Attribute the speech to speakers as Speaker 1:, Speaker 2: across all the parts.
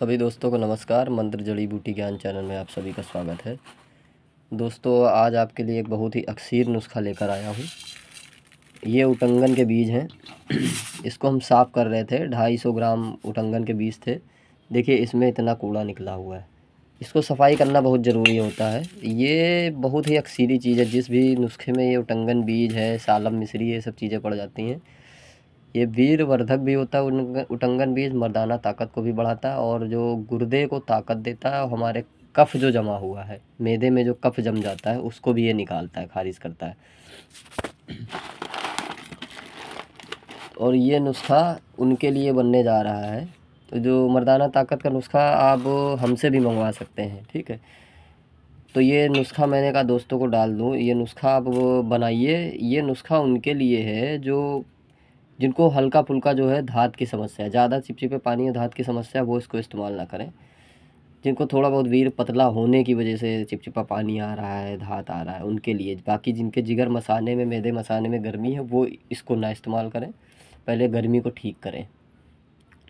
Speaker 1: सभी दोस्तों को नमस्कार मंत्र जड़ी बूटी ज्ञान चैनल में आप सभी का स्वागत है दोस्तों आज आपके लिए एक बहुत ही अक्सर नुस्खा लेकर आया हूँ ये उटंगन के बीज हैं इसको हम साफ़ कर रहे थे ढाई सौ ग्राम उटंगन के बीज थे देखिए इसमें इतना कूड़ा निकला हुआ है इसको सफाई करना बहुत ज़रूरी होता है ये बहुत ही अक्सीरी चीज़ है जिस भी नुस्खे में ये उटंगन बीज है सालम मिश्री ये सब चीज़ें पड़ जाती हैं ये वीर वर्धक भी होता है उटंगन बीज मर्दाना ताकत को भी बढ़ाता है और जो गुर्दे को ताकत देता है हमारे कफ जो जमा हुआ है मैदे में जो कफ जम जाता है उसको भी ये निकालता है खारिज करता है और ये नुस्खा उनके लिए बनने जा रहा है तो जो मर्दाना ताकत का नुस्खा आप हमसे भी मंगवा सकते हैं ठीक है तो ये नुस्खा मैंने कहा दोस्तों को डाल दूँ ये नुस्खा आप बनाइए ये नुस्खा उनके लिए है जो जिनको हल्का फुल्का जो है धात की समस्या ज़्यादा चिपचिपे पानी है धात की समस्या वो इसको इस्तेमाल ना करें जिनको थोड़ा बहुत वीर पतला होने की वजह से चिपचिपा पानी आ रहा है धात आ रहा है उनके लिए बाकी जिनके जिगर मसाने में मैदे मसाने में गर्मी है वो इसको ना इस्तेमाल करें पहले गर्मी को ठीक करें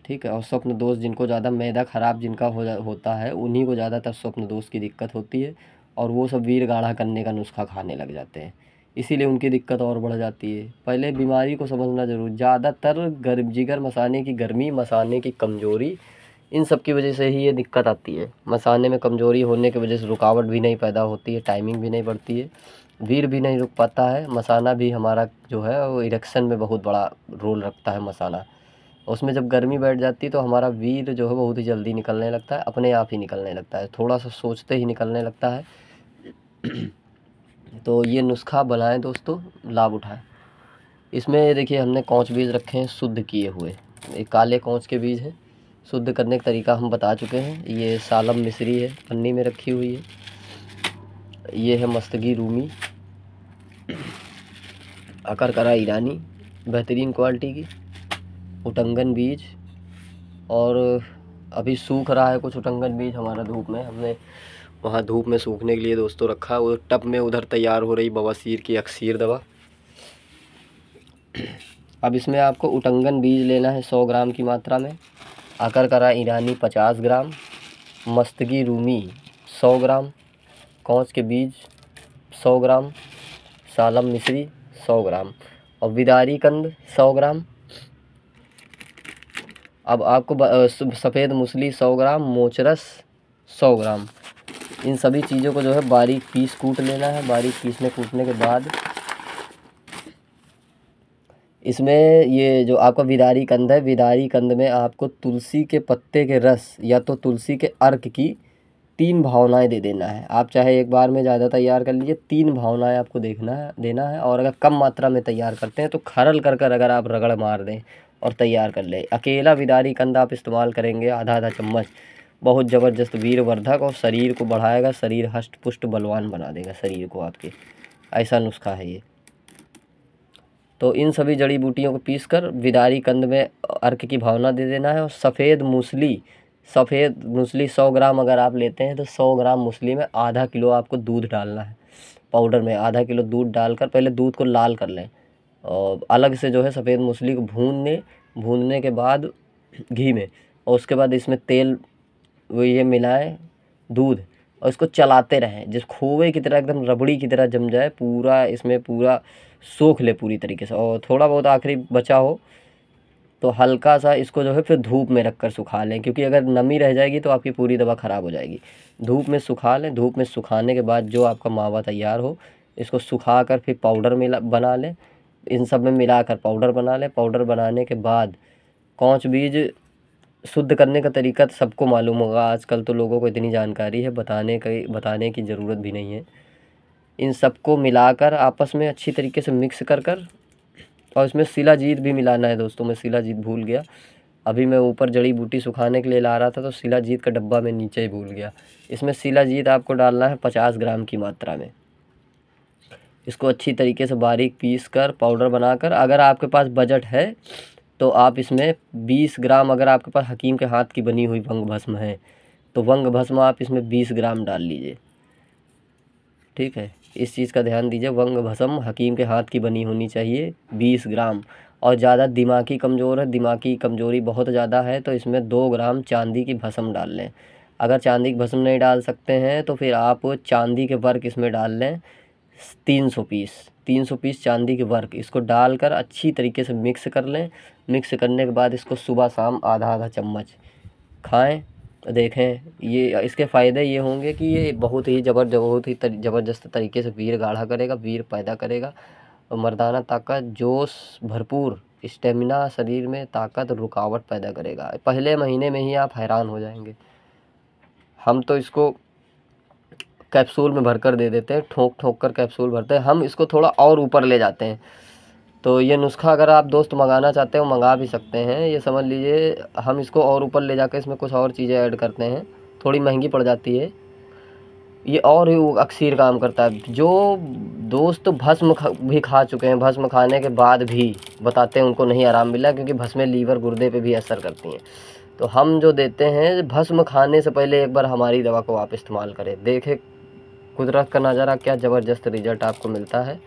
Speaker 1: ठीक है और स्वप्न दोष जिनको ज़्यादा मैदा ख़राब जिनका हो होता है उन्हीं को ज़्यादातर स्वप्न दोष की दिक्कत होती है और वो सब वीर गाढ़ा करने का नुस्खा खाने लग जाते हैं इसीलिए उनकी दिक्कत और बढ़ जाती है पहले बीमारी को समझना ज़रूर ज़्यादातर गर्म जिगर मसाने की गर्मी मसाने की कमज़ोरी इन सब की वजह से ही ये दिक्कत आती है मसाने में कमज़ोरी होने की वजह से रुकावट भी नहीं पैदा होती है टाइमिंग भी नहीं बढ़ती है वीर भी नहीं रुक पाता है मसाना भी हमारा जो है वो इरेक्शन में बहुत बड़ा रोल रखता है मसाना उसमें जब गर्मी बैठ जाती है तो हमारा वीर जो है बहुत ही जल्दी निकलने लगता है अपने आप ही निकलने लगता है थोड़ा सा सोचते ही निकलने लगता है तो ये नुस्खा बनाएं दोस्तों लाभ उठाएं इसमें देखिए हमने कौच बीज रखे हैं शुद्ध किए हुए ये काले कौच के बीज हैं शुद्ध करने का तरीका हम बता चुके हैं ये सालम मिश्री है पन्नी में रखी हुई है ये है मस्तगी रूमी अकरकरा ईरानी बेहतरीन क्वालिटी की उटंगन बीज और अभी सूख रहा है कुछ उटंगन बीज हमारा धूप में हमने वहाँ धूप में सूखने के लिए दोस्तों रखा वो टब में उधर तैयार हो रही बवासीर की अक्सीर दवा अब इसमें आपको उटंगन बीज लेना है सौ ग्राम की मात्रा में करा ईरानी पचास ग्राम मस्तगी रूमी सौ ग्राम कौच के बीज सौ ग्राम सालम मिश्री सौ ग्राम और विदारी कंद सौ ग्राम अब आपको सफ़ेद मूसली सौ ग्राम मोचरस सौ ग्राम इन सभी चीज़ों को जो है बारीक पीस कूट लेना है बारीक पीसने कूटने के बाद इसमें ये जो आपका विदारी कंद है विदारी कंद में आपको तुलसी के पत्ते के रस या तो तुलसी के अर्क की तीन भावनाएं दे देना है आप चाहे एक बार में ज़्यादा तैयार कर लीजिए तीन भावनाएं आपको देखना है देना है और अगर कम मात्रा में तैयार करते हैं तो खरल कर कर अगर आप रगड़ मार दें और तैयार कर ले अकेला विदारी कंद आप इस्तेमाल करेंगे आधा आधा चम्मच बहुत ज़बरदस्त वीरवर्धक और शरीर को बढ़ाएगा शरीर हष्ट पुष्ट बलवान बना देगा शरीर को आपके ऐसा नुस्खा है ये तो इन सभी जड़ी बूटियों को पीस कर विदारी कंद में अर्क की भावना दे देना है और सफ़ेद मूसली सफ़ेद मूसली सौ ग्राम अगर आप लेते हैं तो सौ ग्राम मूसली में आधा किलो आपको दूध डालना है पाउडर में आधा किलो दूध डालकर पहले दूध को लाल कर लें और अलग से जो है सफ़ेद मूसली को भून लें भूनने के बाद घी में और उसके बाद इसमें तेल वो ये मिलाएं दूध और इसको चलाते रहें जिस खोए की तरह एकदम रबड़ी की तरह जम जाए पूरा इसमें पूरा सोख ले पूरी तरीके से और थोड़ा बहुत आखिरी बचा हो तो हल्का सा इसको जो है फिर धूप में रख कर सुखा लें क्योंकि अगर नमी रह जाएगी तो आपकी पूरी दवा ख़राब हो जाएगी धूप में सुखा लें धूप में सुखाने के बाद जो आपका मावा तैयार हो इसको सुखा कर फिर पाउडर मिला बना लें इन सब में मिलाकर पाउडर बना लें पाउडर बनाने के बाद कौच बीज शुद्ध करने का तरीका तो सबको मालूम होगा आजकल तो लोगों को इतनी जानकारी है बताने का बताने की ज़रूरत भी नहीं है इन सबको मिलाकर आपस में अच्छी तरीके से मिक्स कर कर और इसमें जीत भी मिलाना है दोस्तों मैं जीत भूल गया अभी मैं ऊपर जड़ी बूटी सुखाने के लिए ला रहा था तो जीत का डब्बा मैं नीचे ही भूल गया इसमें जीत आपको डालना है पचास ग्राम की मात्रा में इसको अच्छी तरीके से बारीक पीस कर पाउडर बनाकर अगर आपके पास बजट है तो आप इसमें 20 ग्राम अगर आपके पास हकीम के हाथ की बनी हुई वंग भस्म है तो वंग भस्म आप इसमें 20 ग्राम डाल लीजिए ठीक है इस चीज़ का ध्यान दीजिए वंग भस्म हकीम के हाथ की बनी होनी चाहिए बीस ग्राम और ज़्यादा दिमागी कमज़ोर है दिमागी कमज़ोरी बहुत ज़्यादा है तो इसमें दो ग्राम चांदी की भस्म डाल लें अगर चांदी की भस्म नहीं डाल सकते हैं तो फिर आप चांदी के वर्क इसमें डाल लें तीन सौ पीस तीन सौ पीस चांदी के वर्क इसको डालकर अच्छी तरीके से मिक्स कर लें मिक्स करने के बाद इसको सुबह शाम आधा आधा चम्मच खाएं देखें ये इसके फ़ायदे ये होंगे कि ये बहुत ही जबर बहुत ही तर, ज़बरदस्त तरीके से वीर गाढ़ा करेगा वीर पैदा करेगा मर्दाना ताकत जोश भरपूर स्टेमिना शरीर में ताकत रुकावट पैदा करेगा पहले महीने में ही आप हैरान हो जाएंगे हम तो इसको कैप्सूल में भरकर दे देते हैं ठोंक ठोंक कर कैप्सूल भरते हैं हम इसको थोड़ा और ऊपर ले जाते हैं तो ये नुस्खा अगर आप दोस्त मंगाना चाहते हो मंगा भी सकते हैं ये समझ लीजिए हम इसको और ऊपर ले जाकर इसमें कुछ और चीज़ें ऐड करते हैं थोड़ी महंगी पड़ जाती है ये और ही अक्सर काम करता है जो दोस्त भस्म भी खा चुके हैं भस्म खाने के बाद भी बताते हैं उनको नहीं आराम मिला क्योंकि भस्में लीवर गुर्दे पे भी असर करती हैं तो हम जो देते हैं भस्म खाने से पहले एक बार हमारी दवा को आप इस्तेमाल करें देखें कुदरत का नज़ारा क्या ज़बरदस्त रिज़ल्ट आपको मिलता है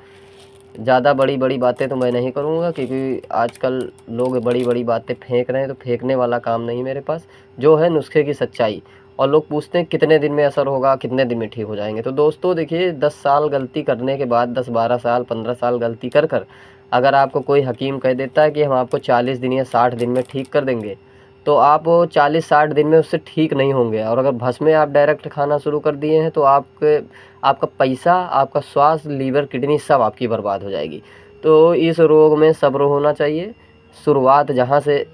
Speaker 1: ज़्यादा बड़ी बड़ी बातें तो मैं नहीं करूँगा क्योंकि आजकल लोग बड़ी बड़ी बातें फेंक रहे हैं तो फेंकने वाला काम नहीं मेरे पास जो है नुस्खे की सच्चाई और लोग पूछते हैं कितने दिन में असर होगा कितने दिन में ठीक हो जाएंगे तो दोस्तों देखिए दस साल गलती करने के बाद दस बारह साल पंद्रह साल गलती कर कर अगर आपको कोई हकीम कह देता है कि हम आपको चालीस दिन या साठ दिन में ठीक कर देंगे तो आप चालीस साठ दिन में उससे ठीक नहीं होंगे और अगर भस में आप डायरेक्ट खाना शुरू कर दिए हैं तो आपके आपका पैसा आपका स्वास्थ्य लीवर किडनी सब आपकी बर्बाद हो जाएगी तो इस रोग में सब्र होना चाहिए शुरुआत जहाँ से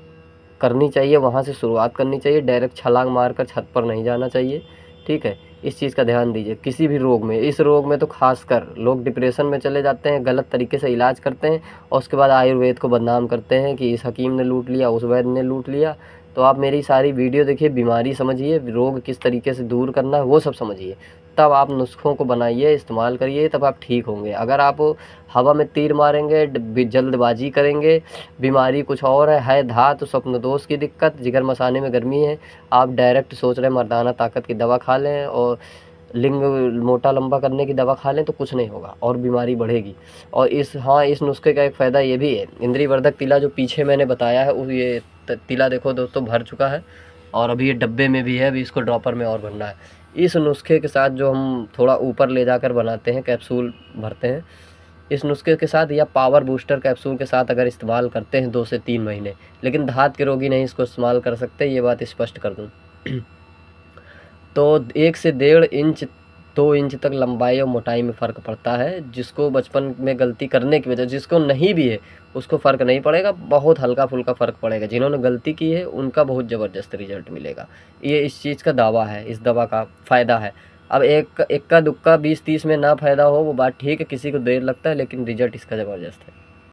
Speaker 1: करनी चाहिए वहाँ से शुरुआत करनी चाहिए डायरेक्ट छलांग मार कर छत पर नहीं जाना चाहिए ठीक है इस चीज़ का ध्यान दीजिए किसी भी रोग में इस रोग में तो खासकर लोग डिप्रेशन में चले जाते हैं गलत तरीके से इलाज करते हैं और उसके बाद आयुर्वेद को बदनाम करते हैं कि इस हकीम ने लूट लिया उस वैद्य ने लूट लिया तो आप मेरी सारी वीडियो देखिए बीमारी समझिए रोग किस तरीके से दूर करना है वो सब समझिए तब आप नुस्खों को बनाइए इस्तेमाल करिए तब आप ठीक होंगे अगर आप हवा में तीर मारेंगे जल्दबाजी करेंगे बीमारी कुछ और है है धात स्वप्न दोष की दिक्कत जिगर मसाने में गर्मी है आप डायरेक्ट सोच रहे मर्दाना ताकत की दवा खा लें और लिंग मोटा लंबा करने की दवा खा लें तो कुछ नहीं होगा और बीमारी बढ़ेगी और इस हाँ इस नुस्खे का एक फ़ायदा ये भी है इंद्री वर्धक तिला जो पीछे मैंने बताया है वो ये तिला देखो दोस्तों भर चुका है और अभी ये डब्बे में भी है अभी इसको ड्रॉपर में और भरना है इस नुस्खे के साथ जो हम थोड़ा ऊपर ले जाकर बनाते हैं कैप्सूल भरते हैं इस नुस्खे के साथ या पावर बूस्टर कैप्सूल के साथ अगर इस्तेमाल करते हैं दो से तीन महीने लेकिन धात के रोगी नहीं इसको इस्तेमाल कर सकते ये बात स्पष्ट कर दूँ तो एक से डेढ़ इंच दो इंच तक लंबाई और मोटाई में फ़र्क पड़ता है जिसको बचपन में गलती करने की वजह जिसको नहीं भी है उसको फ़र्क नहीं पड़ेगा बहुत हल्का फुल्का फ़र्क पड़ेगा जिन्होंने गलती की है उनका बहुत ज़बरदस्त रिजल्ट मिलेगा ये इस चीज़ का दावा है इस दवा का फ़ायदा है अब एक इक्का दुक्का बीस तीस में ना फ़ायदा हो वो बात ठीक है किसी को देर लगता है लेकिन रिजल्ट इसका ज़बरदस्त है